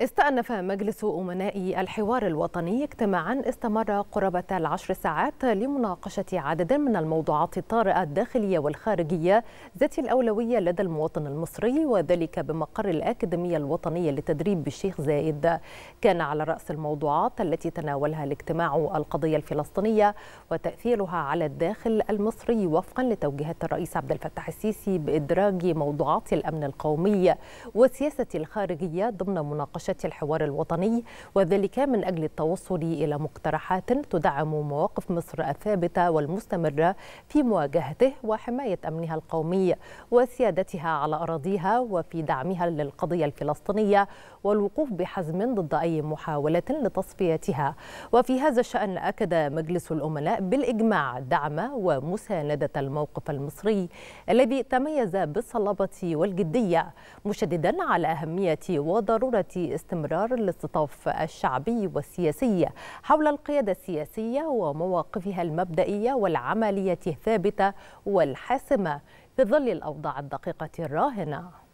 استأنف مجلس أمناء الحوار الوطني اجتماعا استمر قرابة العشر ساعات لمناقشة عدد من الموضوعات الطارئة الداخلية والخارجية ذات الأولوية لدى المواطن المصري وذلك بمقر الأكاديمية الوطنية للتدريب بالشيخ زايد كان على رأس الموضوعات التي تناولها الاجتماع القضية الفلسطينية وتأثيرها على الداخل المصري وفقا لتوجيهات الرئيس عبد الفتاح السيسي بإدراج موضوعات الأمن القومي وسياسة الخارجية ضمن مناقشة شاشات الحوار الوطني وذلك من أجل التوصل إلى مقترحات تدعم مواقف مصر الثابتة والمستمرة في مواجهته وحماية أمنها القومي وسيادتها على أراضيها وفي دعمها للقضية الفلسطينية والوقوف بحزم ضد أي محاولة لتصفيتها وفي هذا الشأن أكد مجلس الأمناء بالإجماع دعم ومساندة الموقف المصري الذي تميز بالصلابة والجدية مشددا على أهمية وضرورة استمرار الاستطاف الشعبي والسياسي حول القيادة السياسية ومواقفها المبدئية والعملية الثابتة والحاسمة في ظل الأوضاع الدقيقة الراهنة